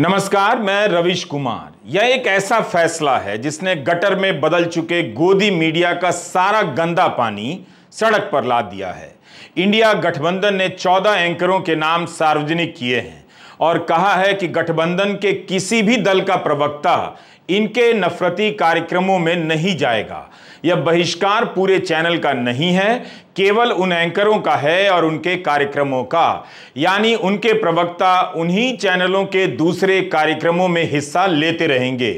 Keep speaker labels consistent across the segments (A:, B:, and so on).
A: नमस्कार मैं रविश कुमार यह एक ऐसा फैसला है जिसने गटर में बदल चुके गोदी मीडिया का सारा गंदा पानी सड़क पर ला दिया है इंडिया गठबंधन ने 14 एंकरों के नाम सार्वजनिक किए हैं और कहा है कि गठबंधन के किसी भी दल का प्रवक्ता इनके नफरती कार्यक्रमों में नहीं जाएगा यह बहिष्कार पूरे चैनल का नहीं है केवल उन एंकरों का है और उनके कार्यक्रमों का यानी उनके प्रवक्ता उन्हीं चैनलों के दूसरे कार्यक्रमों में हिस्सा लेते रहेंगे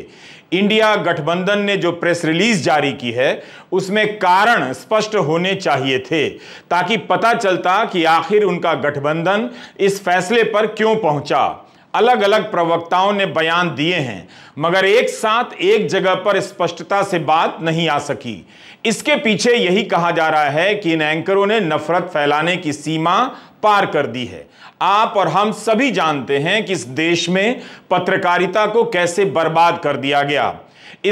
A: इंडिया गठबंधन ने जो प्रेस रिलीज जारी की है उसमें कारण स्पष्ट होने चाहिए थे ताकि पता चलता कि आखिर उनका गठबंधन इस फैसले पर क्यों पहुंचा अलग अलग प्रवक्ताओं ने बयान दिए हैं मगर एक साथ एक जगह पर स्पष्टता से बात नहीं आ सकी इसके पीछे यही कहा जा रहा है कि इन एंकरों ने नफरत फैलाने की सीमा पार कर दी है आप और हम सभी जानते हैं कि इस देश में पत्रकारिता को कैसे बर्बाद कर दिया गया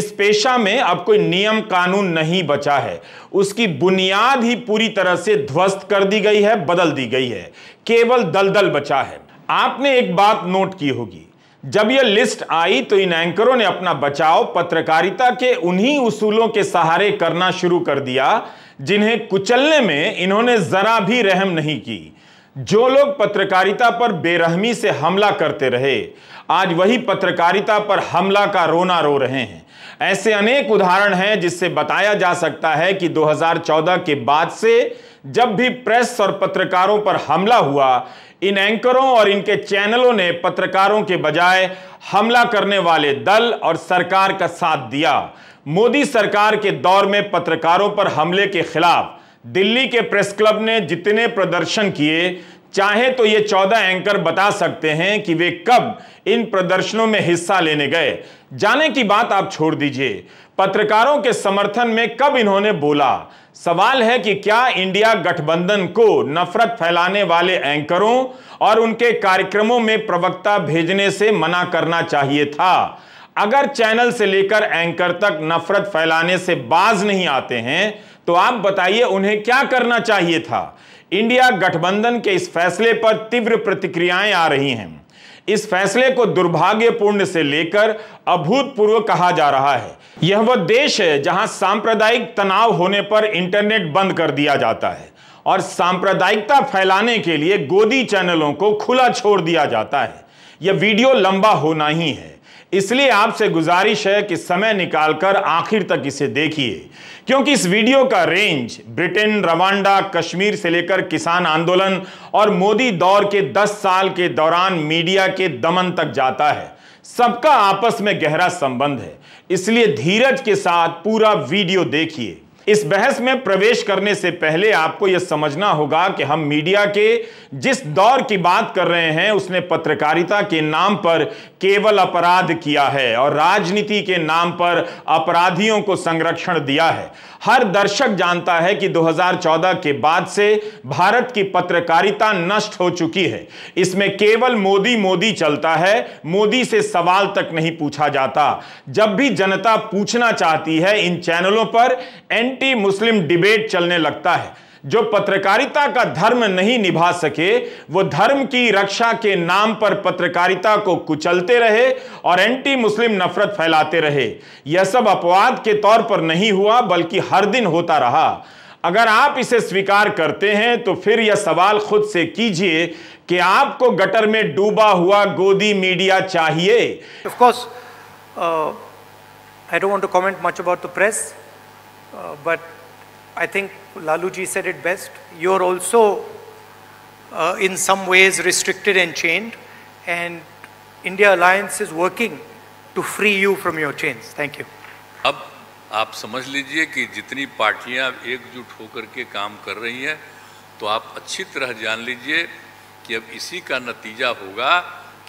A: इस पेशा में अब कोई नियम कानून नहीं बचा है उसकी बुनियाद ही पूरी तरह से ध्वस्त कर दी गई है बदल दी गई है केवल दलदल बचा है आपने एक बात नोट की होगी जब यह लिस्ट आई तो इन एंकरों ने अपना बचाव पत्रकारिता के उन्हीं उसूलों के सहारे करना शुरू कर दिया जिन्हें कुचलने में इन्होंने जरा भी रहम नहीं की जो लोग पत्रकारिता पर बेरहमी से हमला करते रहे आज वही पत्रकारिता पर हमला का रोना रो रहे हैं ऐसे अनेक उदाहरण हैं जिससे बताया जा सकता है कि 2014 के बाद से जब भी प्रेस और पत्रकारों पर हमला हुआ इन एंकरों और इनके चैनलों ने पत्रकारों के बजाय हमला करने वाले दल और सरकार का साथ दिया मोदी सरकार के दौर में पत्रकारों पर हमले के खिलाफ दिल्ली के प्रेस क्लब ने जितने प्रदर्शन किए चाहे तो ये चौदह एंकर बता सकते हैं कि वे कब इन प्रदर्शनों में हिस्सा लेने गए जाने की बात आप छोड़ दीजिए पत्रकारों के समर्थन में कब इन्होंने बोला सवाल है कि क्या इंडिया गठबंधन को नफरत फैलाने वाले एंकरों और उनके कार्यक्रमों में प्रवक्ता भेजने से मना करना चाहिए था अगर चैनल से लेकर एंकर तक नफरत फैलाने से बाज नहीं आते हैं तो आप बताइए उन्हें क्या करना चाहिए था इंडिया गठबंधन के इस फैसले पर तीव्र प्रतिक्रियाएं आ रही हैं इस फैसले को दुर्भाग्यपूर्ण से लेकर अभूतपूर्व कहा जा रहा है यह वह देश है जहां सांप्रदायिक तनाव होने पर इंटरनेट बंद कर दिया जाता है और सांप्रदायिकता फैलाने के लिए गोदी चैनलों को खुला छोड़ दिया जाता है यह वीडियो लंबा होना ही है इसलिए आपसे गुजारिश है कि समय निकालकर आखिर तक इसे देखिए क्योंकि इस वीडियो का रेंज ब्रिटेन रवांडा कश्मीर से लेकर किसान आंदोलन और मोदी दौर के 10 साल के दौरान मीडिया के दमन तक जाता है सबका आपस में गहरा संबंध है इसलिए धीरज के साथ पूरा वीडियो देखिए इस बहस में प्रवेश करने से पहले आपको यह समझना होगा कि हम मीडिया के जिस दौर की बात कर रहे हैं उसने पत्रकारिता के नाम पर केवल अपराध किया है और राजनीति के नाम पर अपराधियों को संरक्षण दिया है हर दर्शक जानता है कि 2014 के बाद से भारत की पत्रकारिता नष्ट हो चुकी है इसमें केवल मोदी मोदी चलता है मोदी से सवाल तक नहीं पूछा जाता जब भी जनता पूछना चाहती है इन चैनलों पर एंटी मुस्लिम डिबेट चलने लगता है जो पत्रकारिता का धर्म नहीं निभा सके वो धर्म की रक्षा के नाम पर पत्रकारिता को कुचलते रहे और एंटी मुस्लिम नफरत फैलाते रहे यह सब अपवाद के तौर पर नहीं हुआ बल्कि हर दिन होता रहा अगर आप इसे स्वीकार करते हैं तो फिर यह सवाल खुद से कीजिए कि आपको गटर में डूबा हुआ गोदी मीडिया चाहिए I don't too much about the press
B: but I think Laluji said it best, you're also uh, in some ways restricted and chained and India Alliance is working to free you from your chains. Thank you.
C: अब आप समझ लीजिए कि जितनी पार्टियां एकजुट होकर के काम कर रही हैं तो आप अच्छी तरह जान लीजिए कि अब इसी का नतीजा होगा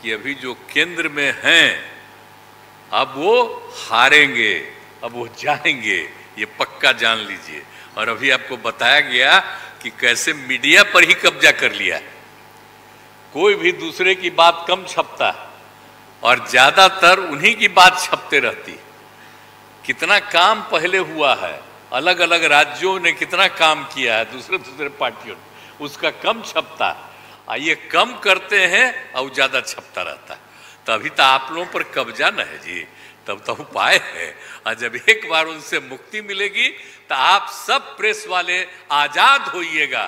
C: कि अभी जो केंद्र में हैं अब वो हारेंगे अब वो जाएंगे ये पक्का जान लीजिए और अभी आपको बताया गया कि कैसे मीडिया पर ही कब्जा कर लिया कोई भी दूसरे की बात कम छपता और ज़्यादातर उन्हीं की बात छपते रहती कितना काम पहले हुआ है अलग अलग राज्यों ने कितना काम किया है दूसरे दूसरे पार्टियों ने उसका कम छपता है और ये कम करते हैं और ज़्यादा छपता रहता है तभी तो आप लोगों पर कब्जा न है जी तब तो उपाय है और जब एक बार उनसे मुक्ति मिलेगी तो आप सब प्रेस वाले आजाद होइएगा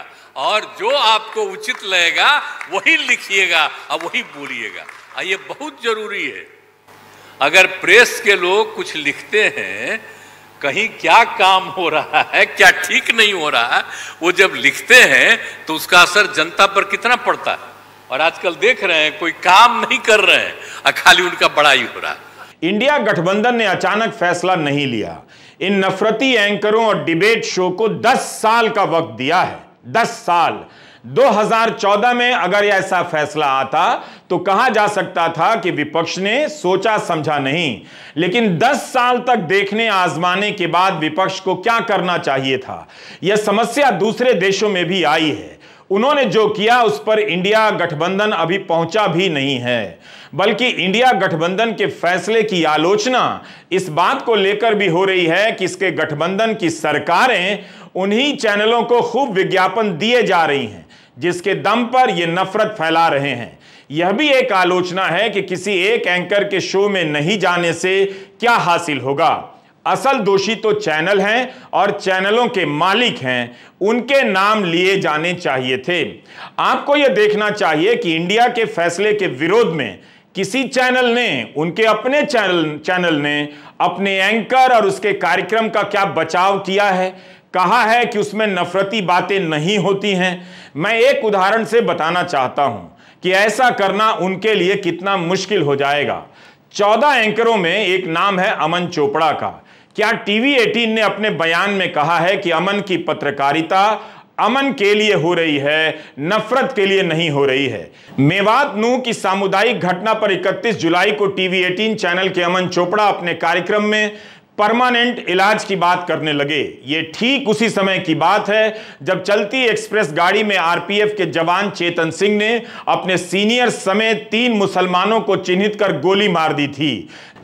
C: और जो आपको उचित लगेगा वही लिखिएगा और वही बोलिएगा और ये बहुत जरूरी है अगर प्रेस के लोग कुछ लिखते हैं कहीं क्या काम हो रहा है क्या ठीक नहीं हो रहा है वो जब लिखते हैं तो उसका असर जनता पर कितना पड़ता है और आजकल देख रहे हैं कोई काम नहीं कर रहे हैं और खाली उनका बड़ाई हो रहा है
A: इंडिया गठबंधन ने अचानक फैसला नहीं लिया इन नफरती एंकरों और डिबेट शो को 10 साल का वक्त दिया है 10 साल 2014 में अगर ऐसा फैसला आता तो कहा जा सकता था कि विपक्ष ने सोचा समझा नहीं लेकिन 10 साल तक देखने आजमाने के बाद विपक्ष को क्या करना चाहिए था यह समस्या दूसरे देशों में भी आई है उन्होंने जो किया उस पर इंडिया गठबंधन अभी पहुंचा भी नहीं है बल्कि इंडिया गठबंधन के फैसले की आलोचना इस बात को लेकर भी हो रही है कि इसके गठबंधन की सरकारें उन्हीं चैनलों को खूब विज्ञापन दिए जा रही हैं जिसके दम पर ये नफरत फैला रहे हैं यह भी एक आलोचना है कि किसी एक एंकर के शो में नहीं जाने से क्या हासिल होगा असल दोषी तो चैनल हैं और चैनलों के मालिक हैं उनके नाम लिए जाने चाहिए थे आपको यह देखना चाहिए कि इंडिया के फैसले के विरोध में किसी चैनल ने उनके अपने चैनल चैनल ने अपने एंकर और उसके कार्यक्रम का क्या बचाव किया है कहा है कि उसमें नफरती बातें नहीं होती हैं मैं एक उदाहरण से बताना चाहता हूं कि ऐसा करना उनके लिए कितना मुश्किल हो जाएगा चौदह एंकरों में एक नाम है अमन चोपड़ा का क्या टीवी 18 ने अपने बयान में कहा है कि अमन की पत्रकारिता अमन के लिए हो रही है नफरत के लिए नहीं हो रही है मेवात नू की सामुदायिक घटना पर 31 जुलाई को टीवी 18 चैनल के अमन चोपड़ा अपने कार्यक्रम में परमानेंट इलाज की बात करने लगे ये ठीक उसी समय की बात है जब चलती एक्सप्रेस गाड़ी में आरपीएफ के जवान चेतन सिंह ने अपने सीनियर समेत तीन मुसलमानों को चिन्हित कर गोली मार दी थी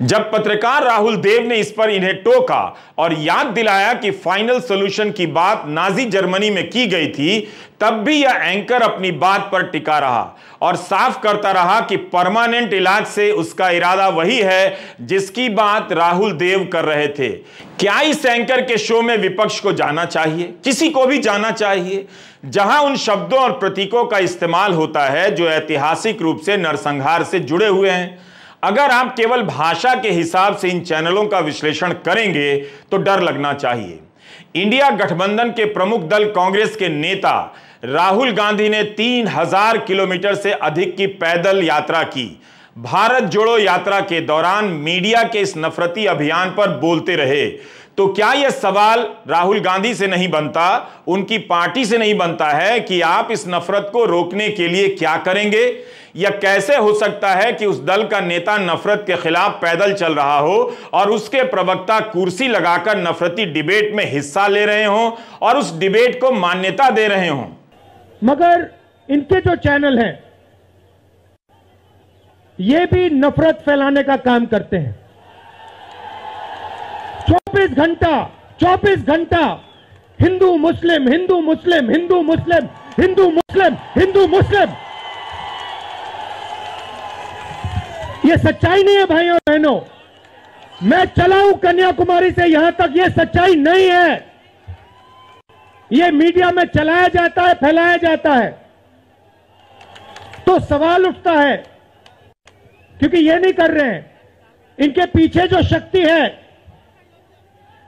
A: जब पत्रकार राहुल देव ने इस पर इन्हें टोका और याद दिलाया कि फाइनल सोल्यूशन की बात नाजी जर्मनी में की गई थी तब भी यह एंकर अपनी बात पर टिका रहा और साफ करता रहा कि परमानेंट इलाज से उसका इरादा वही है जिसकी बात राहुल देव कर रहे थे क्या इस एंकर के शो में विपक्ष को जाना चाहिए किसी को भी जाना चाहिए जहां उन शब्दों और प्रतीकों का इस्तेमाल होता है जो ऐतिहासिक रूप से नरसंहार से जुड़े हुए हैं अगर आप केवल भाषा के हिसाब से इन चैनलों का विश्लेषण करेंगे तो डर लगना चाहिए इंडिया गठबंधन के प्रमुख दल कांग्रेस के नेता राहुल गांधी ने 3000 किलोमीटर से अधिक की पैदल यात्रा की भारत जोड़ो यात्रा के दौरान मीडिया के इस नफरती अभियान पर बोलते रहे तो क्या यह सवाल राहुल गांधी से नहीं बनता उनकी पार्टी से नहीं बनता है कि आप इस नफरत को रोकने के लिए क्या करेंगे या कैसे हो सकता है कि उस दल का नेता नफरत के खिलाफ पैदल चल रहा हो और उसके प्रवक्ता कुर्सी लगाकर नफरती डिबेट में हिस्सा ले रहे हों और उस डिबेट को मान्यता दे रहे हों
B: मगर इनके जो चैनल हैं ये भी नफरत फैलाने का काम करते हैं 24 घंटा 24 घंटा हिंदू मुस्लिम हिंदू मुस्लिम हिंदू मुस्लिम हिंदू मुस्लिम हिंदू मुस्लिम ये सच्चाई नहीं है भाई और बहनों मैं चला हूं कन्याकुमारी से यहां तक ये सच्चाई नहीं है ये मीडिया में चलाया जाता है फैलाया जाता है तो सवाल उठता है क्योंकि ये नहीं कर
A: रहे हैं इनके पीछे जो शक्ति है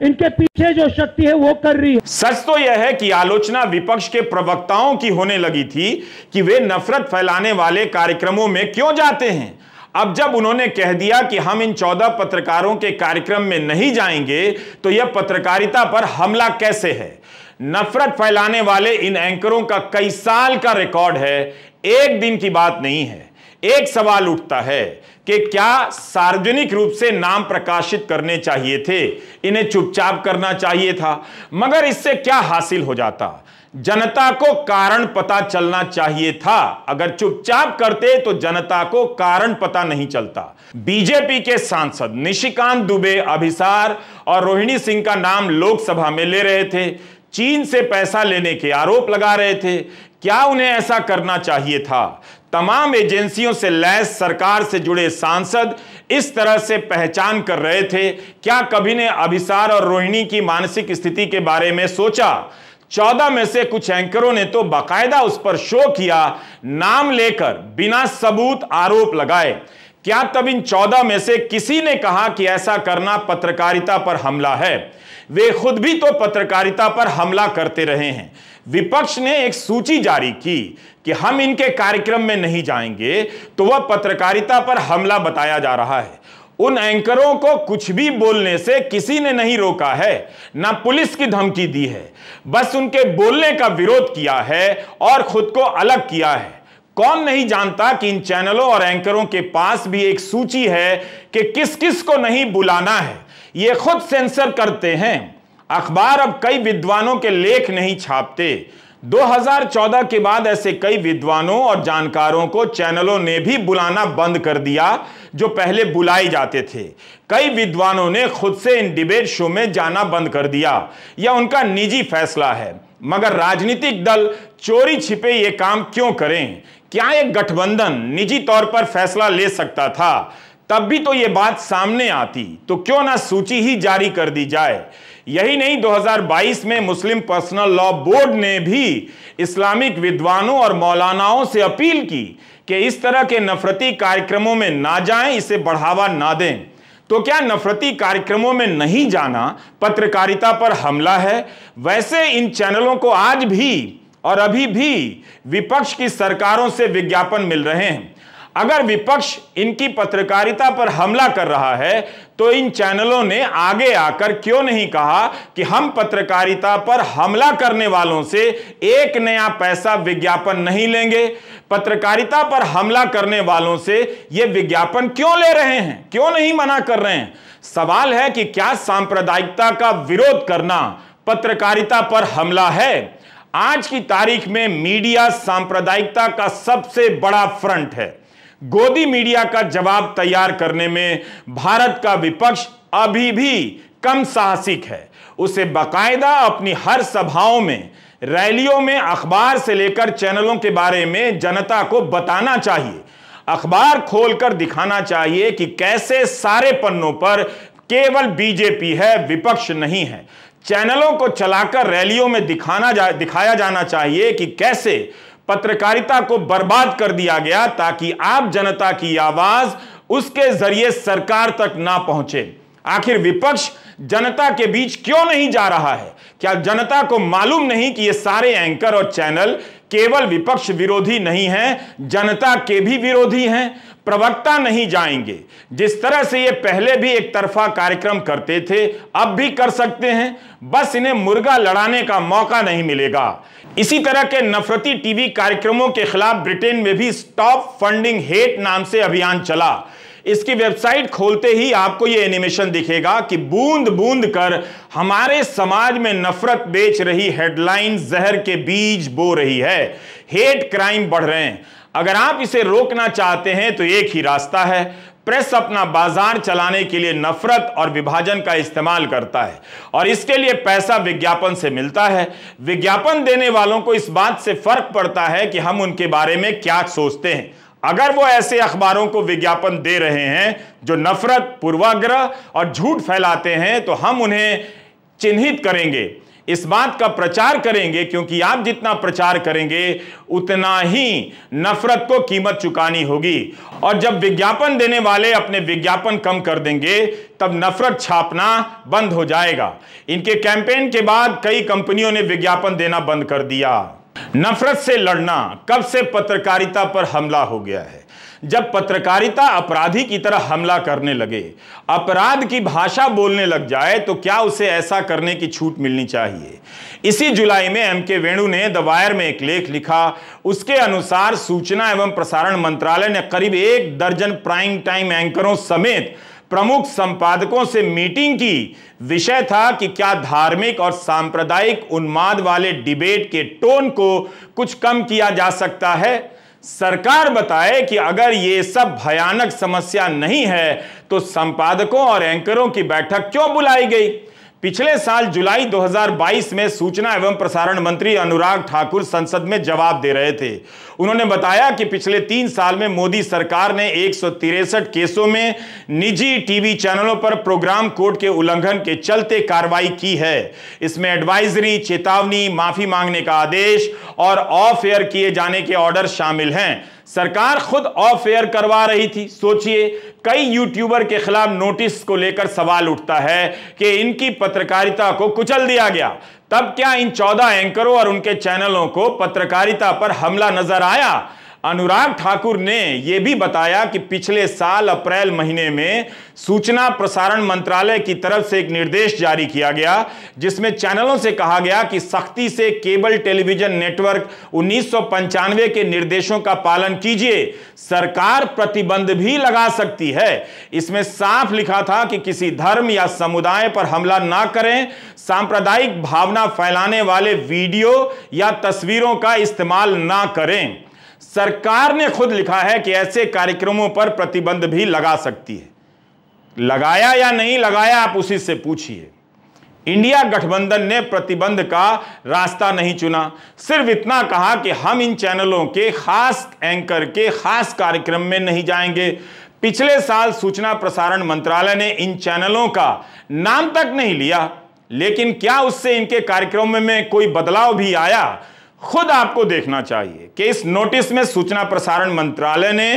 A: इनके पीछे जो शक्ति है वो कर रही है सच तो यह है कि आलोचना विपक्ष के प्रवक्ताओं की होने लगी थी कि वे नफरत फैलाने वाले कार्यक्रमों में क्यों जाते हैं अब जब उन्होंने कह दिया कि हम इन चौदह पत्रकारों के कार्यक्रम में नहीं जाएंगे तो यह पत्रकारिता पर हमला कैसे है नफरत फैलाने वाले इन एंकरों का कई साल का रिकॉर्ड है एक दिन की बात नहीं है एक सवाल उठता है कि क्या सार्वजनिक रूप से नाम प्रकाशित करने चाहिए थे इन्हें चुपचाप करना चाहिए था मगर इससे क्या हासिल हो जाता जनता को कारण पता चलना चाहिए था अगर चुपचाप करते तो जनता को कारण पता नहीं चलता बीजेपी के सांसद निशिकांत दुबे अभिसार और रोहिणी सिंह का नाम लोकसभा में ले रहे थे चीन से पैसा लेने के आरोप लगा रहे थे क्या उन्हें ऐसा करना चाहिए था तमाम एजेंसियों से लैस सरकार से जुड़े सांसद इस तरह से पहचान कर रहे थे क्या कभी ने अभिसार और रोहिणी की मानसिक स्थिति के बारे में सोचा चौदह में से कुछ एंकरों ने तो बाकायदा उस पर शो किया नाम लेकर बिना सबूत आरोप लगाए क्या तब इन चौदह में से किसी ने कहा कि ऐसा करना पत्रकारिता पर हमला है वे खुद भी तो पत्रकारिता पर हमला करते रहे हैं विपक्ष ने एक सूची जारी की कि हम इनके कार्यक्रम में नहीं जाएंगे तो वह पत्रकारिता पर हमला बताया जा रहा है उन एंकरों को कुछ भी बोलने से किसी ने नहीं रोका है ना पुलिस की धमकी दी है बस उनके बोलने का विरोध किया है और खुद को अलग किया है कौन नहीं जानता कि इन चैनलों और एंकरों के पास भी एक सूची है कि किस किस को नहीं बुलाना है ये खुद सेंसर करते हैं अखबार अब कई विद्वानों के लेख नहीं छापते 2014 के बाद ऐसे कई विद्वानों और जानकारों को चैनलों ने भी बुलाना बंद कर दिया जो पहले बुलाए जाते थे कई विद्वानों ने खुद से इन डिबेट शो में जाना बंद कर दिया यह उनका निजी फैसला है मगर राजनीतिक दल चोरी छिपे ये काम क्यों करें क्या एक गठबंधन निजी तौर पर फैसला ले सकता था तब भी तो ये बात सामने आती तो क्यों ना सूची ही जारी कर दी जाए यही नहीं 2022 में मुस्लिम पर्सनल लॉ बोर्ड ने भी इस्लामिक विद्वानों और मौलानाओं से अपील की कि इस तरह के नफरती कार्यक्रमों में ना जाएं इसे बढ़ावा ना दें तो क्या नफरती कार्यक्रमों में नहीं जाना पत्रकारिता पर हमला है वैसे इन चैनलों को आज भी और अभी भी विपक्ष की सरकारों से विज्ञापन मिल रहे हैं अगर विपक्ष इनकी पत्रकारिता पर हमला कर रहा है तो इन चैनलों ने आगे आकर क्यों नहीं कहा कि हम पत्रकारिता पर हमला करने वालों से एक नया पैसा विज्ञापन नहीं लेंगे पत्रकारिता पर हमला करने वालों से यह विज्ञापन क्यों ले रहे हैं क्यों नहीं मना कर रहे हैं सवाल है कि क्या सांप्रदायिकता का विरोध करना पत्रकारिता पर हमला है आज की तारीख में मीडिया सांप्रदायिकता का सबसे बड़ा फ्रंट है गोदी मीडिया का जवाब तैयार करने में भारत का विपक्ष अभी भी कम साहसिक है उसे बाकायदा अपनी हर सभाओं में रैलियों में अखबार से लेकर चैनलों के बारे में जनता को बताना चाहिए अखबार खोलकर दिखाना चाहिए कि कैसे सारे पन्नों पर केवल बीजेपी है विपक्ष नहीं है चैनलों को चलाकर रैलियों में दिखाना जा दिखाया जाना चाहिए कि कैसे पत्रकारिता को बर्बाद कर दिया गया ताकि आप जनता की आवाज उसके जरिए सरकार तक ना पहुंचे आखिर विपक्ष जनता के बीच क्यों नहीं जा रहा है क्या जनता को मालूम नहीं कि ये सारे एंकर और चैनल केवल विपक्ष विरोधी नहीं है जनता के भी विरोधी हैं प्रवक्ता नहीं जाएंगे जिस तरह से ये पहले भी एक तरफा कार्यक्रम करते थे अब भी कर सकते हैं बस इन्हें मुर्गा लड़ाने का मौका नहीं मिलेगा इसी तरह के नफरती टीवी कार्यक्रमों के खिलाफ ब्रिटेन में भी स्टॉप फंडिंग हेट नाम से अभियान चला इसकी वेबसाइट खोलते ही आपको यह एनिमेशन दिखेगा कि बूंद बूंद कर हमारे समाज में नफरत बेच रही हेडलाइन जहर के बीज बो रही है हेट क्राइम बढ़ रहे हैं अगर आप इसे रोकना चाहते हैं तो एक ही रास्ता है प्रेस अपना बाजार चलाने के लिए नफरत और विभाजन का इस्तेमाल करता है और इसके लिए पैसा विज्ञापन से मिलता है विज्ञापन देने वालों को इस बात से फर्क पड़ता है कि हम उनके बारे में क्या सोचते हैं अगर वो ऐसे अखबारों को विज्ञापन दे रहे हैं जो नफरत पूर्वाग्रह और झूठ फैलाते हैं तो हम उन्हें चिन्हित करेंगे इस बात का प्रचार करेंगे क्योंकि आप जितना प्रचार करेंगे उतना ही नफरत को कीमत चुकानी होगी और जब विज्ञापन देने वाले अपने विज्ञापन कम कर देंगे तब नफरत छापना बंद हो जाएगा इनके कैंपेन के बाद कई कंपनियों ने विज्ञापन देना बंद कर दिया नफरत से लड़ना कब से पत्रकारिता पर हमला हो गया है जब पत्रकारिता अपराधी की तरह हमला करने लगे अपराध की भाषा बोलने लग जाए तो क्या उसे ऐसा करने की छूट मिलनी चाहिए इसी जुलाई में एम के वेणु ने द वायर में एक लेख लिखा उसके अनुसार सूचना एवं प्रसारण मंत्रालय ने करीब एक दर्जन प्राइम टाइम एंकरों समेत प्रमुख संपादकों से मीटिंग की विषय था कि क्या धार्मिक और सांप्रदायिक उन्माद वाले डिबेट के टोन को कुछ कम किया जा सकता है सरकार बताए कि अगर ये सब भयानक समस्या नहीं है तो संपादकों और एंकरों की बैठक क्यों बुलाई गई पिछले साल जुलाई 2022 में सूचना एवं प्रसारण मंत्री अनुराग ठाकुर संसद में जवाब दे रहे थे उन्होंने बताया कि पिछले तीन साल में मोदी सरकार ने एक केसों में निजी टीवी चैनलों पर प्रोग्राम कोड के उल्लंघन के चलते कार्रवाई की है इसमें एडवाइजरी चेतावनी माफी मांगने का आदेश और ऑफ एयर किए जाने के ऑर्डर शामिल हैं सरकार खुद ऑफ एयर करवा रही थी सोचिए कई यूट्यूबर के खिलाफ नोटिस को लेकर सवाल उठता है कि इनकी पत्रकारिता को कुचल दिया गया तब क्या इन चौदह एंकरों और उनके चैनलों को पत्रकारिता पर हमला नजर आया अनुराग ठाकुर ने यह भी बताया कि पिछले साल अप्रैल महीने में सूचना प्रसारण मंत्रालय की तरफ से एक निर्देश जारी किया गया जिसमें चैनलों से कहा गया कि सख्ती से केबल टेलीविजन नेटवर्क उन्नीस के निर्देशों का पालन कीजिए सरकार प्रतिबंध भी लगा सकती है इसमें साफ लिखा था कि किसी धर्म या समुदाय पर हमला ना करें सांप्रदायिक भावना फैलाने वाले वीडियो या तस्वीरों का इस्तेमाल ना करें सरकार ने खुद लिखा है कि ऐसे कार्यक्रमों पर प्रतिबंध भी लगा सकती है लगाया या नहीं लगाया आप उसी से पूछिए इंडिया गठबंधन ने प्रतिबंध का रास्ता नहीं चुना सिर्फ इतना कहा कि हम इन चैनलों के खास एंकर के खास कार्यक्रम में नहीं जाएंगे पिछले साल सूचना प्रसारण मंत्रालय ने इन चैनलों का नाम तक नहीं लिया लेकिन क्या उससे इनके कार्यक्रम में कोई बदलाव भी आया खुद आपको देखना चाहिए कि इस नोटिस में सूचना प्रसारण मंत्रालय ने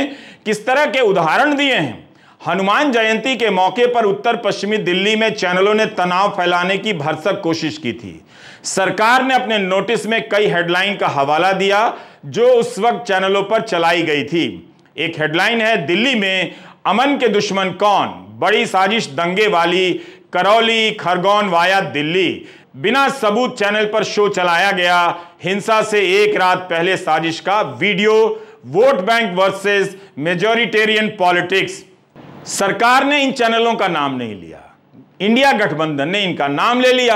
A: किस तरह के उदाहरण दिए हैं हनुमान जयंती के मौके पर उत्तर पश्चिमी दिल्ली में चैनलों ने तनाव फैलाने की भरसक कोशिश की थी सरकार ने अपने नोटिस में कई हेडलाइन का हवाला दिया जो उस वक्त चैनलों पर चलाई गई थी एक हेडलाइन है दिल्ली में अमन के दुश्मन कौन बड़ी साजिश दंगे वाली करौली खरगोन वाया दिल्ली बिना सबूत चैनल पर शो चलाया गया हिंसा से एक रात पहले साजिश का video vote bank versus majoritarian politics सरकार ने इन चैनलों का नाम नहीं लिया इंडिया गठबंधन ने इनका नाम ले लिया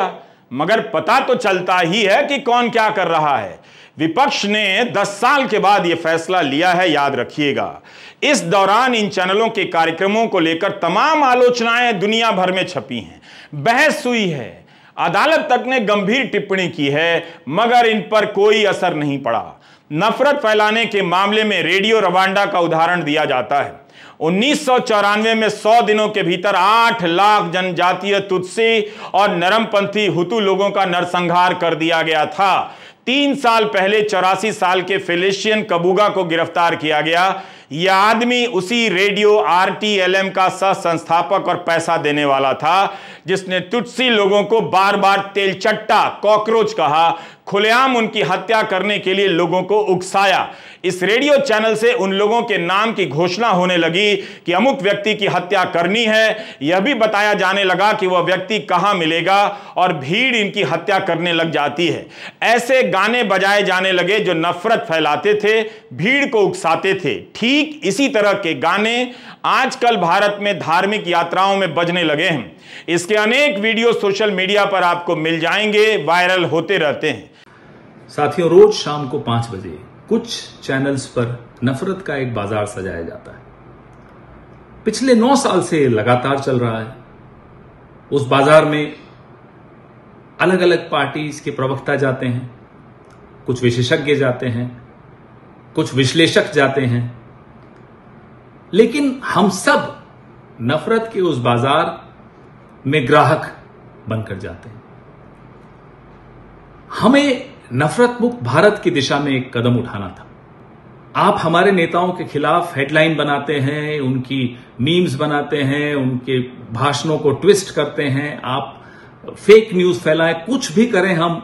A: मगर पता तो चलता ही है कि कौन क्या कर रहा है विपक्ष ने 10 साल के बाद यह फैसला लिया है याद रखिएगा इस दौरान इन चैनलों के कार्यक्रमों को लेकर तमाम आलोचनाएं दुनिया भर में छपी हैं बहस हुई है अदालत तक ने गंभीर टिप्पणी की है मगर इन पर कोई असर नहीं पड़ा नफरत फैलाने के मामले में रेडियो रवांडा का उदाहरण दिया जाता है उन्नीस में 100 दिनों के भीतर 8 लाख जनजातीय तुत्सी और नरमपंथी हुतु लोगों का नरसंहार कर दिया गया था तीन साल पहले चौरासी साल के फेलिशियन कबूगा को गिरफ्तार किया गया यह आदमी उसी रेडियो आरटीएलएम का सह संस्थापक और पैसा देने वाला था जिसने तुटसी लोगों को बार बार तेलचट्टा कॉकरोच कहा खुलेआम उनकी हत्या करने के लिए लोगों को उकसाया इस रेडियो चैनल से उन लोगों के नाम की घोषणा होने लगी कि अमुक व्यक्ति की हत्या करनी है यह भी बताया जाने लगा कि वह व्यक्ति कहां मिलेगा और भीड़ इनकी हत्या करने लग जाती है ऐसे गाने बजाए जाने लगे जो नफरत फैलाते थे भीड़ को उकसाते थे ठीक ठीक इसी तरह के गाने आजकल भारत में धार्मिक यात्राओं में बजने लगे हैं इसके अनेक वीडियो सोशल मीडिया पर आपको मिल जाएंगे वायरल होते रहते हैं साथियों
D: रोज शाम को पांच बजे कुछ चैनल्स पर नफरत का एक बाजार सजाया जाता है पिछले नौ साल से लगातार चल रहा है उस बाजार में अलग अलग पार्टीज के प्रवक्ता जाते हैं कुछ विशेषज्ञ जाते हैं कुछ विश्लेषक जाते हैं लेकिन हम सब नफरत के उस बाजार में ग्राहक बनकर जाते हैं हमें नफरत मुक्त भारत की दिशा में एक कदम उठाना था आप हमारे नेताओं के खिलाफ हेडलाइन बनाते हैं उनकी मीम्स बनाते हैं उनके भाषणों को ट्विस्ट करते हैं आप फेक न्यूज फैलाएं कुछ भी करें हम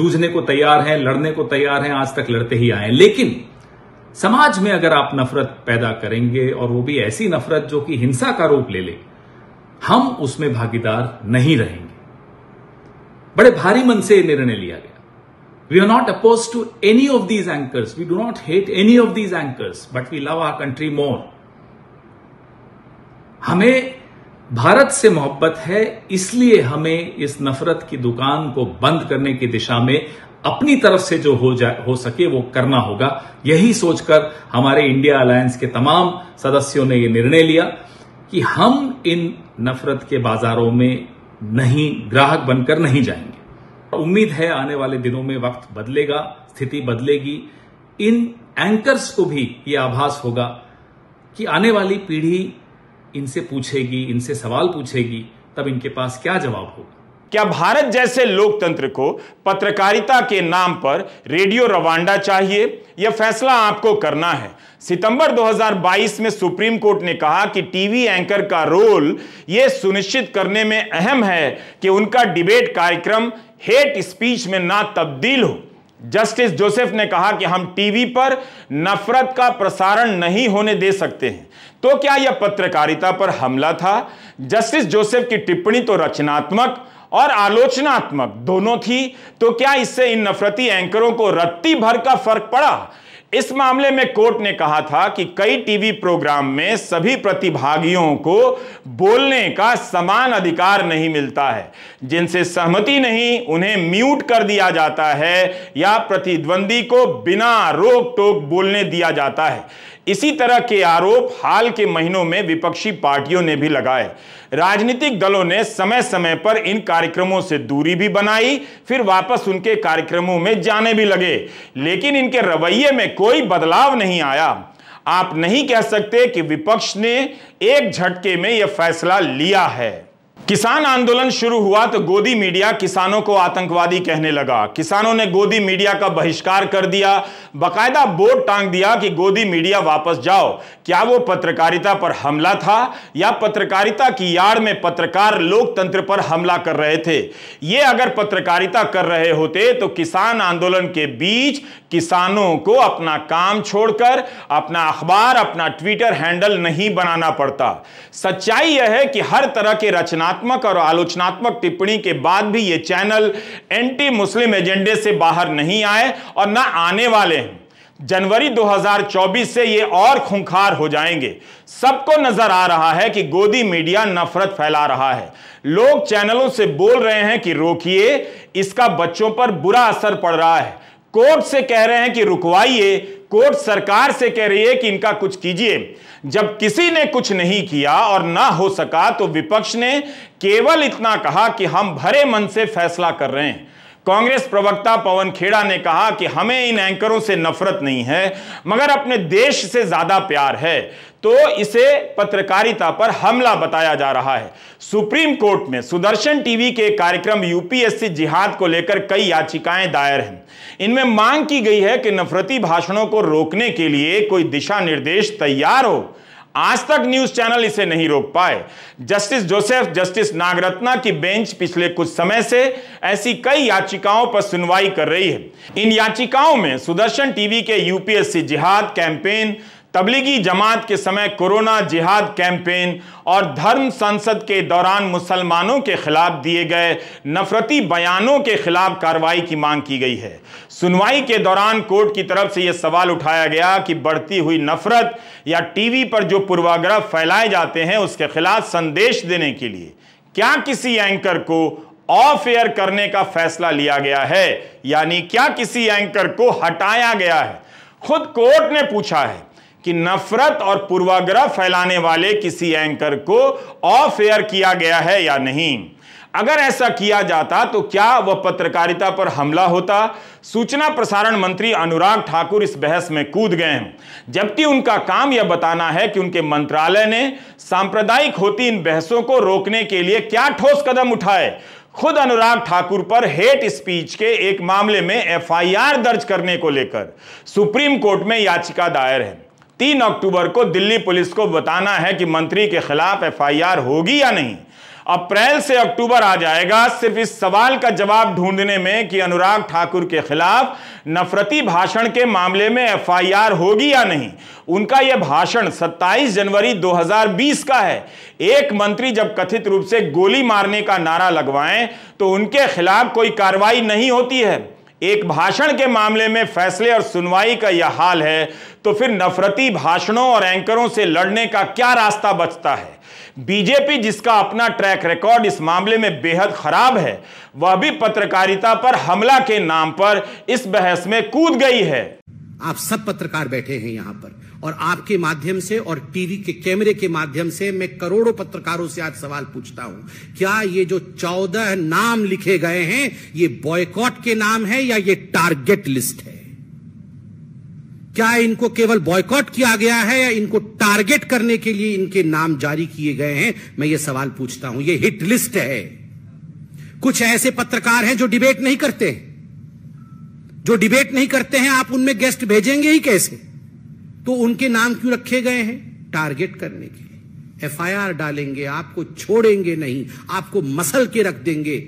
D: जूझने को तैयार हैं लड़ने को तैयार हैं आज तक लड़ते ही आए लेकिन समाज में अगर आप नफरत पैदा करेंगे और वो भी ऐसी नफरत जो कि हिंसा का रूप ले ले हम उसमें भागीदार नहीं रहेंगे बड़े भारी मन से निर्णय लिया गया we are not oppose to any of these anchors we do not hate any of these anchors but we love our country more हमें भारत से मोहब्बत है इसलिए हमें इस नफरत की दुकान को बंद करने की दिशा में अपनी तरफ से जो हो जाए हो सके वो करना होगा यही सोचकर हमारे इंडिया अलायंस के तमाम सदस्यों ने ये निर्णय लिया कि हम इन नफरत के बाजारों में नहीं ग्राहक बनकर नहीं जाएंगे उम्मीद है आने वाले दिनों में वक्त बदलेगा स्थिति बदलेगी इन एंकर्स को भी ये आभास होगा कि आने वाली पीढ़ी इनसे
A: पूछेगी इनसे सवाल पूछेगी तब इनके पास क्या जवाब होगा क्या भारत जैसे लोकतंत्र को पत्रकारिता के नाम पर रेडियो रवांडा चाहिए यह फैसला आपको करना है सितंबर 2022 में सुप्रीम कोर्ट ने कहा कि टीवी एंकर का रोल यह सुनिश्चित करने में अहम है कि उनका डिबेट कार्यक्रम हेट स्पीच में ना तब्दील हो जस्टिस जोसेफ ने कहा कि हम टीवी पर नफरत का प्रसारण नहीं होने दे सकते हैं तो क्या यह पत्रकारिता पर हमला था जस्टिस जोसेफ की टिप्पणी तो रचनात्मक और आलोचनात्मक दोनों थी तो क्या इससे इन नफरती एंकरों को रत्ती भर का फर्क पड़ा इस मामले में कोर्ट ने कहा था कि कई टीवी प्रोग्राम में सभी प्रतिभागियों को बोलने का समान अधिकार नहीं मिलता है जिनसे सहमति नहीं उन्हें म्यूट कर दिया जाता है या प्रतिद्वंदी को बिना रोक टोक बोलने दिया जाता है इसी तरह के आरोप हाल के महीनों में विपक्षी पार्टियों ने भी लगाए राजनीतिक दलों ने समय समय पर इन कार्यक्रमों से दूरी भी बनाई फिर वापस उनके कार्यक्रमों में जाने भी लगे लेकिन इनके रवैये में कोई बदलाव नहीं आया आप नहीं कह सकते कि विपक्ष ने एक झटके में यह फैसला लिया है किसान आंदोलन शुरू हुआ तो गोदी मीडिया किसानों को आतंकवादी कहने लगा किसानों ने गोदी मीडिया का बहिष्कार कर दिया बकायदा बोर्ड टांग दिया कि गोदी मीडिया वापस जाओ क्या वो पत्रकारिता पर हमला था या पत्रकारिता की यार में पत्रकार लोकतंत्र पर हमला कर रहे थे ये अगर पत्रकारिता कर रहे होते तो किसान आंदोलन के बीच किसानों को अपना काम छोड़कर अपना अखबार अपना ट्विटर हैंडल नहीं बनाना पड़ता सच्चाई यह है कि हर तरह के रचना विमर्शात्मक और आलोचनात्मक टिप्पणी के बाद भी ये चैनल एंटी मुस्लिम एजेंडे से बाहर नहीं आए और ना आने वाले हैं जनवरी 2024 से ये और खूंखार हो जाएंगे सबको नजर आ रहा है कि गोदी मीडिया नफरत फैला रहा है लोग चैनलों से बोल रहे हैं कि रोकिए इसका बच्चों पर बुरा असर पड़ रहा है कोर्ट से कह रहे हैं कि रुकवाइए कोर्ट सरकार से कह रही है कि इनका कुछ कीजिए जब किसी ने कुछ नहीं किया और ना हो सका तो विपक्ष ने केवल इतना कहा कि हम भरे मन से फैसला कर रहे हैं कांग्रेस प्रवक्ता पवन खेड़ा ने कहा कि हमें इन एंकरों से नफरत नहीं है मगर अपने देश से ज्यादा प्यार है तो इसे पत्रकारिता पर हमला बताया जा रहा है सुप्रीम कोर्ट में सुदर्शन टीवी के कार्यक्रम यूपीएससी जिहाद को लेकर कई याचिकाएं दायर हैं इनमें मांग की गई है कि नफरती भाषणों को रोकने के लिए कोई दिशा निर्देश तैयार हो आज तक न्यूज चैनल इसे नहीं रोक पाए जस्टिस जोसेफ जस्टिस नागरत्ना की बेंच पिछले कुछ समय से ऐसी कई याचिकाओं पर सुनवाई कर रही है इन याचिकाओं में सुदर्शन टीवी के यूपीएससी जिहाद कैंपेन तबलीगी जमात के समय कोरोना जिहाद कैंपेन और धर्म संसद के दौरान मुसलमानों के खिलाफ दिए गए नफरती बयानों के खिलाफ कार्रवाई की मांग की गई है सुनवाई के दौरान कोर्ट की तरफ से यह सवाल उठाया गया कि बढ़ती हुई नफरत या टीवी पर जो पूर्वाग्रह फैलाए जाते हैं उसके खिलाफ संदेश देने के लिए क्या किसी एंकर को ऑफ एयर करने का फैसला लिया गया है यानी क्या किसी एंकर को हटाया गया है खुद कोर्ट ने पूछा है कि नफरत और पूर्वाग्रह फैलाने वाले किसी एंकर को ऑफ एयर किया गया है या नहीं अगर ऐसा किया जाता तो क्या वह पत्रकारिता पर हमला होता सूचना प्रसारण मंत्री अनुराग ठाकुर इस बहस में कूद गए हैं जबकि उनका काम यह बताना है कि उनके मंत्रालय ने सांप्रदायिक होती इन बहसों को रोकने के लिए क्या ठोस कदम उठाए खुद अनुराग ठाकुर पर हेट स्पीच के एक मामले में एफआईआर दर्ज करने को लेकर सुप्रीम कोर्ट में याचिका दायर है तीन अक्टूबर को दिल्ली पुलिस को बताना है कि मंत्री के खिलाफ एफआईआर होगी या नहीं अप्रैल से अक्टूबर आ जाएगा सिर्फ इस सवाल का जवाब ढूंढने में कि अनुराग ठाकुर के खिलाफ नफरती भाषण के मामले में एफआईआर होगी या नहीं उनका यह भाषण 27 जनवरी 2020 का है एक मंत्री जब कथित रूप से गोली मारने का नारा लगवाएं तो उनके खिलाफ कोई कार्रवाई नहीं होती है एक भाषण के मामले में फैसले और सुनवाई का यह हाल है तो फिर नफरती भाषणों और एंकरों से लड़ने का क्या रास्ता बचता है बीजेपी जिसका अपना ट्रैक रिकॉर्ड इस मामले में बेहद खराब है वह भी पत्रकारिता पर हमला के नाम पर इस बहस में कूद गई है आप सब पत्रकार
B: बैठे हैं यहां पर और आपके माध्यम से और टीवी के कैमरे के माध्यम से मैं करोड़ों पत्रकारों से आज सवाल पूछता हूं क्या ये जो चौदह नाम लिखे गए हैं ये बॉयकॉट के नाम है या ये टारगेट लिस्ट है क्या इनको केवल बॉयकॉट किया गया है या इनको टारगेट करने के लिए इनके नाम जारी किए गए हैं मैं ये सवाल पूछता हूं ये हिट लिस्ट है कुछ ऐसे पत्रकार हैं जो डिबेट नहीं करते जो डिबेट नहीं करते हैं आप उनमें गेस्ट भेजेंगे ही कैसे तो उनके नाम क्यों रखे गए हैं टारगेट करने के लिए एफआईआर डालेंगे आपको छोड़ेंगे नहीं आपको मसल के रख देंगे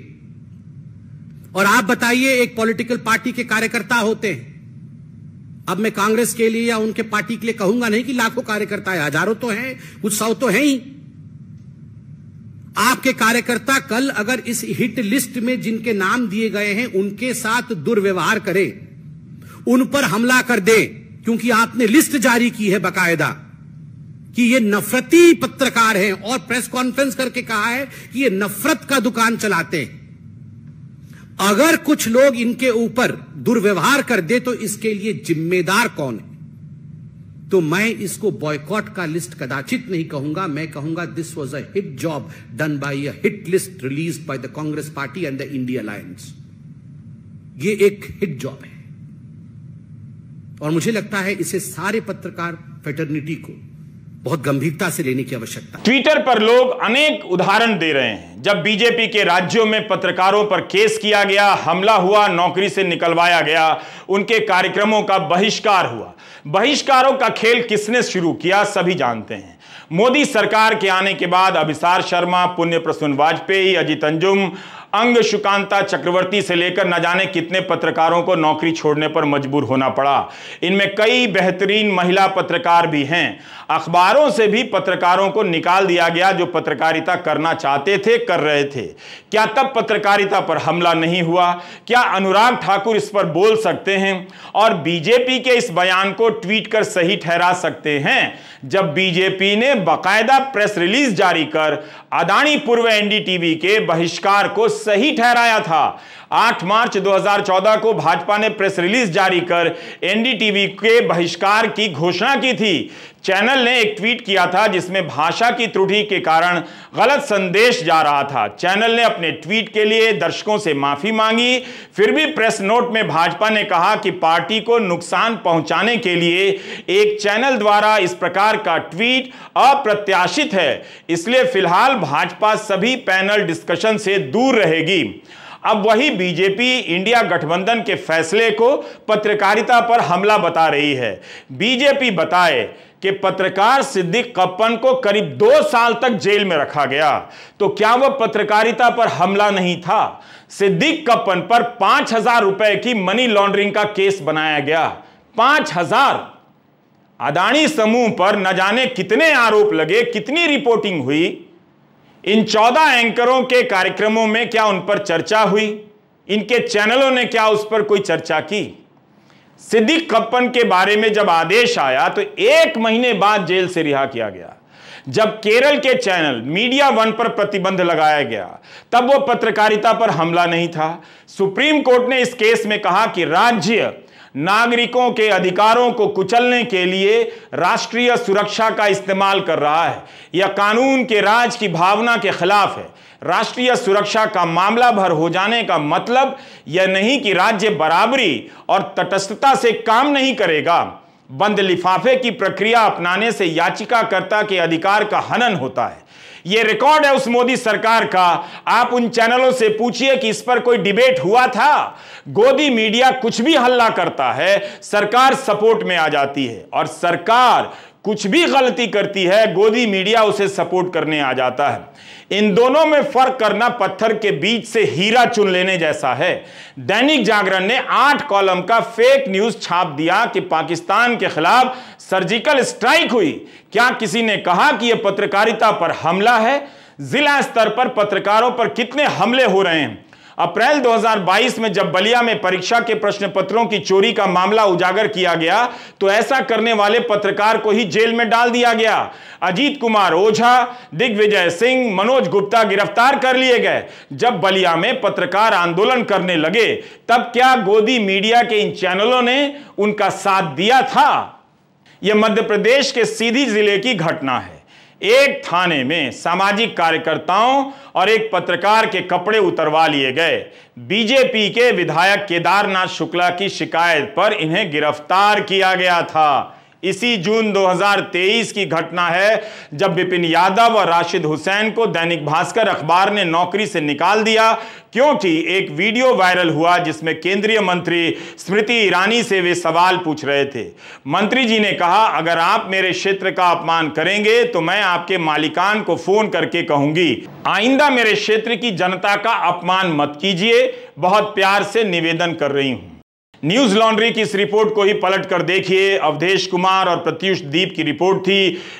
B: और आप बताइए एक पॉलिटिकल पार्टी के कार्यकर्ता होते हैं अब मैं कांग्रेस के लिए या उनके पार्टी के लिए कहूंगा नहीं कि लाखों कार्यकर्ता है हजारों तो हैं कुछ सौ तो हैं ही आपके कार्यकर्ता कल अगर इस हिट लिस्ट में जिनके नाम दिए गए हैं उनके साथ दुर्व्यवहार करें उन पर हमला कर दें क्योंकि आपने लिस्ट जारी की है बकायदा कि ये नफरती पत्रकार हैं और प्रेस कॉन्फ्रेंस करके कहा है कि ये नफरत का दुकान चलाते हैं अगर कुछ लोग इनके ऊपर दुर्व्यवहार कर दे तो इसके लिए जिम्मेदार कौन है तो मैं इसको बॉयकॉट का लिस्ट कदाचित नहीं कहूंगा मैं कहूंगा this was a hit job done by a hit list release by the Congress party and the India alliance ये एक हिट जॉब है और मुझे लगता है इसे सारे पत्रकार फेटर्निटी को बहुत गंभीरता से लेने की आवश्यकता
A: ट्विटर पर लोग अनेक उदाहरण दे रहे हैं जब बीजेपी के राज्यों में पत्रकारों पर केस किया गया हमला हुआ नौकरी से निकलवाया गया उनके कार्यक्रमों का बहिष्कार हुआ बहिष्कारों का खेल किसने शुरू किया सभी जानते हैं मोदी सरकार के आने के बाद अभिसार शर्मा पुण्य प्रसून वाजपेयी अजीत अंजुम अंग शुकांता चक्रवर्ती से लेकर न जाने कितने पत्रकारों को नौकरी छोड़ने पर मजबूर होना पड़ा इनमें कई बेहतरीन महिला पत्रकार भी हैं अखबारों से भी पत्रकारों को निकाल दिया गया जो पत्रकारिता करना चाहते थे कर रहे थे क्या तब पत्रकारिता पर हमला नहीं हुआ क्या अनुराग ठाकुर इस पर बोल सकते हैं और बीजेपी के इस बयान को ट्वीट कर सही ठहरा सकते हैं जब बीजेपी ने बाकायदा प्रेस रिलीज जारी कर अदानी पूर्व एनडीटीवी के बहिष्कार को सही ठहराया था 8 मार्च 2014 को भाजपा ने प्रेस रिलीज जारी कर एनडीटीवी के बहिष्कार की घोषणा की थी चैनल ने एक ट्वीट किया था जिसमें भाषा की त्रुटि के कारण गलत संदेश जा रहा था चैनल ने अपने ट्वीट के लिए दर्शकों से माफी मांगी फिर भी प्रेस नोट में भाजपा ने कहा कि पार्टी को नुकसान पहुंचाने के लिए एक चैनल द्वारा इस प्रकार का ट्वीट अप्रत्याशित है इसलिए फिलहाल भाजपा सभी पैनल डिस्कशन से दूर रहेगी अब वही बीजेपी इंडिया गठबंधन के फैसले को पत्रकारिता पर हमला बता रही है बीजेपी बताए कि पत्रकार सिद्दीक कप्पन को करीब दो साल तक जेल में रखा गया तो क्या वह पत्रकारिता पर हमला नहीं था सिद्दीक कप्पन पर पांच हजार रुपए की मनी लॉन्ड्रिंग का केस बनाया गया पांच हजार अदानी समूह पर न जाने कितने आरोप लगे कितनी रिपोर्टिंग हुई इन चौदह एंकरों के कार्यक्रमों में क्या उन पर चर्चा हुई इनके चैनलों ने क्या उस पर कोई चर्चा की सिद्दीक कप्पन के बारे में जब आदेश आया तो एक महीने बाद जेल से रिहा किया गया जब केरल के चैनल मीडिया वन पर प्रतिबंध लगाया गया तब वो पत्रकारिता पर हमला नहीं था सुप्रीम कोर्ट ने इस केस में कहा कि राज्य नागरिकों के अधिकारों को कुचलने के लिए राष्ट्रीय सुरक्षा का इस्तेमाल कर रहा है यह कानून के राज की भावना के खिलाफ है राष्ट्रीय सुरक्षा का मामला भर हो जाने का मतलब यह नहीं कि राज्य बराबरी और तटस्थता से काम नहीं करेगा बंद लिफाफे की प्रक्रिया अपनाने से याचिकाकर्ता के अधिकार का हनन होता है ये रिकॉर्ड है उस मोदी सरकार का आप उन चैनलों से पूछिए कि इस पर कोई डिबेट हुआ था गोदी मीडिया कुछ भी हल्ला करता है सरकार सपोर्ट में आ जाती है और सरकार कुछ भी गलती करती है गोदी मीडिया उसे सपोर्ट करने आ जाता है इन दोनों में फर्क करना पत्थर के बीच से हीरा चुन लेने जैसा है दैनिक जागरण ने आठ कॉलम का फेक न्यूज छाप दिया कि पाकिस्तान के खिलाफ सर्जिकल स्ट्राइक हुई क्या किसी ने कहा कि यह पत्रकारिता पर हमला है जिला स्तर पर पत्रकारों पर कितने हमले हो रहे हैं अप्रैल 2022 में जब बलिया में परीक्षा के प्रश्न पत्रों की चोरी का मामला उजागर किया गया तो ऐसा करने वाले पत्रकार को ही जेल में डाल दिया गया अजीत कुमार ओझा दिग्विजय सिंह मनोज गुप्ता गिरफ्तार कर लिए गए जब बलिया में पत्रकार आंदोलन करने लगे तब क्या गोदी मीडिया के इन चैनलों ने उनका साथ दिया था यह मध्य प्रदेश के सीधी जिले की घटना है एक थाने में सामाजिक कार्यकर्ताओं और एक पत्रकार के कपड़े उतरवा लिए गए बीजेपी के विधायक केदारनाथ शुक्ला की शिकायत पर इन्हें गिरफ्तार किया गया था इसी जून 2023 की घटना है जब बिपिन यादव और राशिद हुसैन को दैनिक भास्कर अखबार ने नौकरी से निकाल दिया क्योंकि एक वीडियो वायरल हुआ जिसमें केंद्रीय मंत्री स्मृति ईरानी से वे सवाल पूछ रहे थे मंत्री जी ने कहा अगर आप मेरे क्षेत्र का अपमान करेंगे तो मैं आपके मालिकान को फोन करके कहूंगी आइंदा मेरे क्षेत्र की जनता का अपमान मत कीजिए बहुत प्यार से निवेदन कर रही हूं न्यूज लॉन्ड्री की इस रिपोर्ट को ही पलट कर देखिए अवधेश कुमार और प्रत्युष दीप की रिपोर्ट थी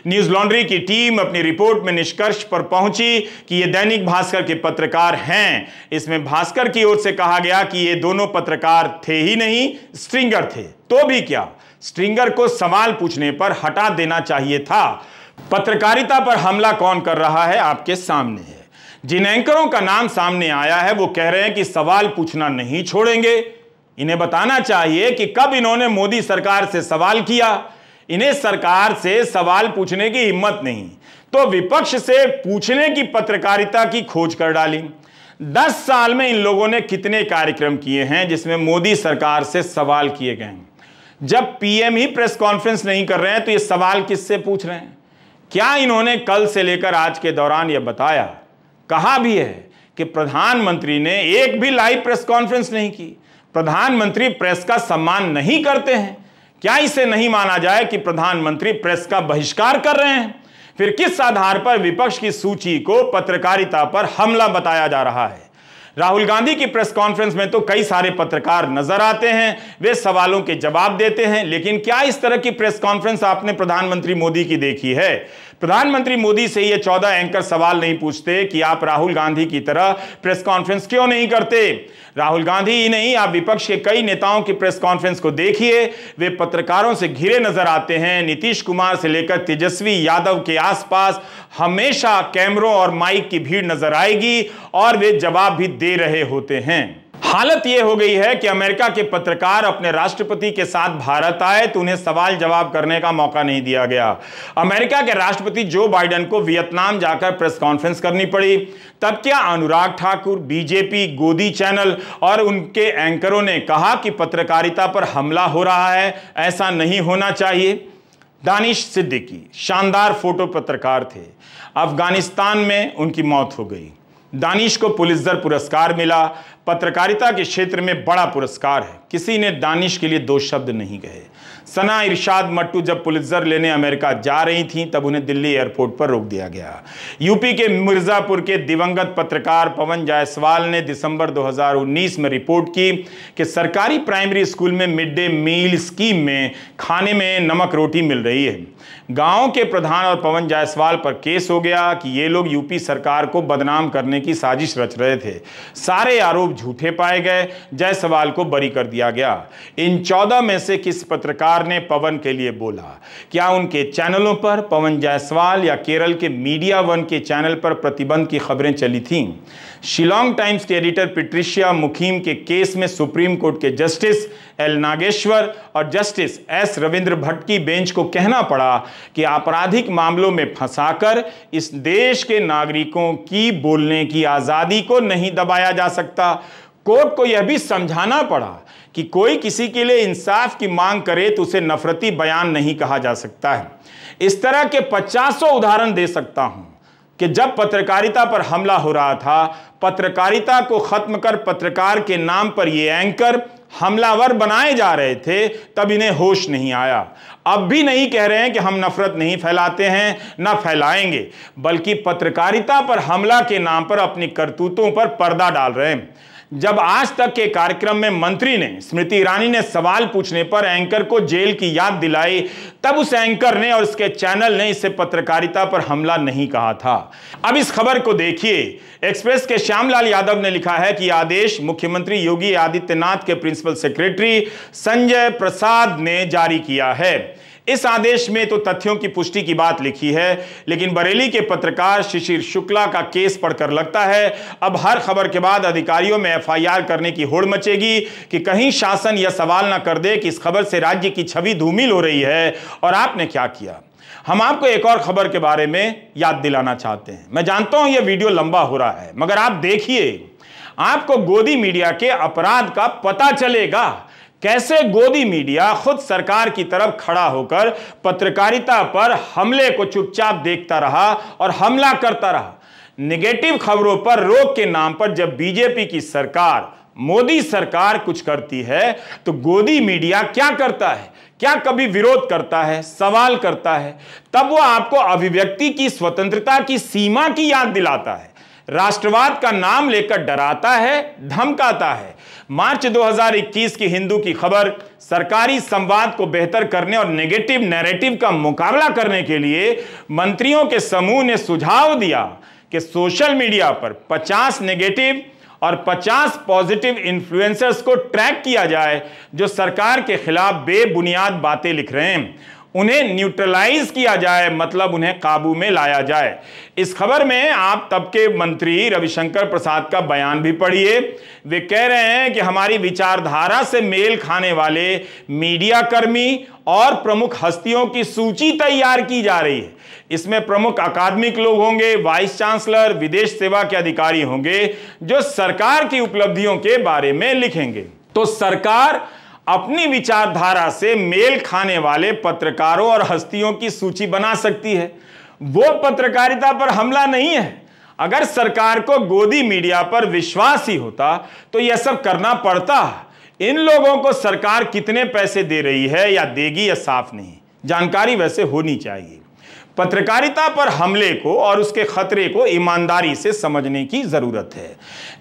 A: न्यूज लॉन्ड्री की टीम अपनी रिपोर्ट में निष्कर्ष पर पहुंची कि ये दैनिक भास्कर के पत्रकार हैं इसमें भास्कर की ओर से कहा गया कि ये दोनों पत्रकार थे ही नहीं स्ट्रिंगर थे तो भी क्या स्ट्रिंगर को सवाल पूछने पर हटा देना चाहिए था पत्रकारिता पर हमला कौन कर रहा है आपके सामने है जिन एंकरों का नाम सामने आया है वो कह रहे हैं कि सवाल पूछना नहीं छोड़ेंगे इन्हें बताना चाहिए कि कब इन्होंने मोदी सरकार से सवाल किया इन्हें सरकार से सवाल पूछने की हिम्मत नहीं तो विपक्ष से पूछने की पत्रकारिता की खोज कर डाली दस साल में इन लोगों ने कितने कार्यक्रम किए हैं जिसमें मोदी सरकार से सवाल किए गए हैं जब पीएम ही प्रेस कॉन्फ्रेंस नहीं कर रहे हैं तो ये सवाल किससे पूछ रहे हैं क्या इन्होंने कल से लेकर आज के दौरान यह बताया कहा भी है कि प्रधानमंत्री ने एक भी लाइव प्रेस कॉन्फ्रेंस नहीं की प्रधानमंत्री प्रेस का सम्मान नहीं करते हैं क्या इसे नहीं माना जाए कि प्रधानमंत्री प्रेस का बहिष्कार कर रहे हैं फिर किस आधार पर विपक्ष की सूची को पत्रकारिता पर हमला बताया जा रहा है राहुल गांधी की प्रेस कॉन्फ्रेंस में तो कई सारे पत्रकार नजर आते हैं वे सवालों के जवाब देते हैं लेकिन क्या इस तरह की प्रेस कॉन्फ्रेंस आपने प्रधानमंत्री मोदी की देखी है प्रधानमंत्री मोदी से ये चौदह एंकर सवाल नहीं पूछते कि आप राहुल गांधी की तरह प्रेस कॉन्फ्रेंस क्यों नहीं करते राहुल गांधी ही नहीं आप विपक्ष के कई नेताओं की प्रेस कॉन्फ्रेंस को देखिए वे पत्रकारों से घिरे नजर आते हैं नीतीश कुमार से लेकर तेजस्वी यादव के आसपास हमेशा कैमरों और माइक की भीड़ नजर आएगी और वे जवाब भी दे रहे होते हैं हालत यह हो गई है कि अमेरिका के पत्रकार अपने राष्ट्रपति के साथ भारत आए तो उन्हें सवाल जवाब करने का मौका नहीं दिया गया अमेरिका के राष्ट्रपति जो बाइडेन को वियतनाम जाकर प्रेस कॉन्फ्रेंस करनी पड़ी तब क्या अनुराग ठाकुर बीजेपी गोदी चैनल और उनके एंकरों ने कहा कि पत्रकारिता पर हमला हो रहा है ऐसा नहीं होना चाहिए दानिश सिद्दीकी शानदार फोटो पत्रकार थे अफगानिस्तान में उनकी मौत हो गई दानिश को पुलिसदर पुरस्कार मिला पत्रकारिता के क्षेत्र में बड़ा पुरस्कार है किसी ने दानिश के लिए दो शब्द नहीं कहे सना इरशाद मट्टू जब पुलिसजर लेने अमेरिका जा रही थीं तब उन्हें दिल्ली एयरपोर्ट पर रोक दिया गया यूपी के मिर्ज़ापुर के दिवंगत पत्रकार पवन जायसवाल ने दिसंबर 2019 में रिपोर्ट की कि सरकारी प्राइमरी स्कूल में मिड डे मील स्कीम में खाने में नमक रोटी मिल रही है गाँव के प्रधान और पवन जायसवाल पर केस हो गया कि ये लोग यूपी सरकार को बदनाम करने की साजिश रच रहे थे सारे आरोप झूठे पाए गए जायसवाल को बरी कर दिया गया इन चौदह में से किस पत्रकार ने पवन के लिए बोला क्या उनके चैनलों पर पवन जायसवाल या केरल के मीडिया वन के चैनल पर प्रतिबंध की खबरें चली थीं शिलोंग टाइम्स के एडिटर पेट्रिशिया मुखीम के केस में सुप्रीम कोर्ट के जस्टिस एल नागेश्वर और जस्टिस एस रविंद्र भट्ट की बेंच को कहना पड़ा कि आपराधिक मामलों में फंसाकर इस देश के नागरिकों की बोलने की आज़ादी को नहीं दबाया जा सकता कोर्ट को यह भी समझाना पड़ा कि कोई किसी के लिए इंसाफ की मांग करे तो उसे नफरती बयान नहीं कहा जा सकता है इस तरह के पचासों उदाहरण दे सकता हूं कि जब पत्रकारिता पर हमला हो रहा था पत्रकारिता को ख़त्म कर पत्रकार के नाम पर ये एंकर हमलावर बनाए जा रहे थे तब इन्हें होश नहीं आया अब भी नहीं कह रहे हैं कि हम नफरत नहीं फैलाते हैं ना फैलाएंगे बल्कि पत्रकारिता पर हमला के नाम पर अपनी करतूतों पर पर्दा डाल रहे हैं जब आज तक के कार्यक्रम में मंत्री ने स्मृति ईरानी ने सवाल पूछने पर एंकर को जेल की याद दिलाई तब उस एंकर ने और उसके चैनल ने इसे पत्रकारिता पर हमला नहीं कहा था अब इस खबर को देखिए एक्सप्रेस के श्यामलाल यादव ने लिखा है कि आदेश मुख्यमंत्री योगी आदित्यनाथ के प्रिंसिपल सेक्रेटरी संजय प्रसाद ने जारी किया है इस आदेश में तो तथ्यों की पुष्टि की बात लिखी है लेकिन बरेली के पत्रकार शिशिर शुक्ला का केस पढ़कर लगता है अब हर खबर के बाद अधिकारियों में एफआईआर करने की होड़ मचेगी कि कहीं शासन यह सवाल ना कर दे कि इस खबर से राज्य की छवि धूमिल हो रही है और आपने क्या किया हम आपको एक और खबर के बारे में याद दिलाना चाहते हैं मैं जानता हूं यह वीडियो लंबा हो रहा है मगर आप देखिए आपको गोदी मीडिया के अपराध का पता चलेगा कैसे गोदी मीडिया खुद सरकार की तरफ खड़ा होकर पत्रकारिता पर हमले को चुपचाप देखता रहा और हमला करता रहा निगेटिव खबरों पर रोक के नाम पर जब बीजेपी की सरकार मोदी सरकार कुछ करती है तो गोदी मीडिया क्या करता है क्या कभी विरोध करता है सवाल करता है तब वो आपको अभिव्यक्ति की स्वतंत्रता की सीमा की याद दिलाता है राष्ट्रवाद का नाम लेकर डराता है धमकाता है मार्च 2021 की हिंदू की खबर सरकारी संवाद को बेहतर करने और नेगेटिव नैरेटिव का मुकाबला करने के लिए मंत्रियों के समूह ने सुझाव दिया कि सोशल मीडिया पर 50 नेगेटिव और 50 पॉजिटिव इन्फ्लुएंसर्स को ट्रैक किया जाए जो सरकार के खिलाफ बेबुनियाद बातें लिख रहे हैं उन्हें न्यूट्रलाइज किया जाए मतलब उन्हें काबू में लाया जाए इस खबर में आप तब के मंत्री रविशंकर प्रसाद का बयान भी पढ़िए वे कह रहे हैं कि हमारी विचारधारा से मेल खाने वाले मीडिया कर्मी और प्रमुख हस्तियों की सूची तैयार की जा रही है इसमें प्रमुख अकादमिक लोग होंगे वाइस चांसलर विदेश सेवा के अधिकारी होंगे जो सरकार की उपलब्धियों के बारे में लिखेंगे तो सरकार अपनी विचारधारा से मेल खाने वाले पत्रकारों और हस्तियों की सूची बना सकती है वो पत्रकारिता पर हमला नहीं है अगर सरकार को गोदी मीडिया पर विश्वास ही होता तो यह सब करना पड़ता इन लोगों को सरकार कितने पैसे दे रही है या देगी या साफ नहीं जानकारी वैसे होनी चाहिए पत्रकारिता पर हमले को और उसके खतरे को ईमानदारी से समझने की ज़रूरत है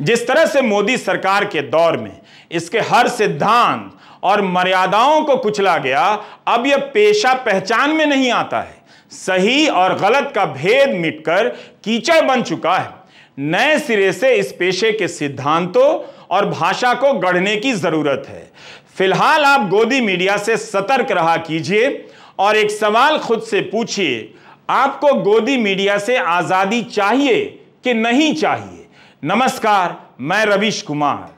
A: जिस तरह से मोदी सरकार के दौर में इसके हर सिद्धांत और मर्यादाओं को कुचला गया अब यह पेशा पहचान में नहीं आता है सही और गलत का भेद मिटकर कीचड़ बन चुका है नए सिरे से इस पेशे के सिद्धांतों और भाषा को गढ़ने की जरूरत है फिलहाल आप गोदी मीडिया से सतर्क रहा कीजिए और एक सवाल खुद से पूछिए आपको गोदी मीडिया से आज़ादी चाहिए कि नहीं चाहिए नमस्कार मैं रवीश कुमार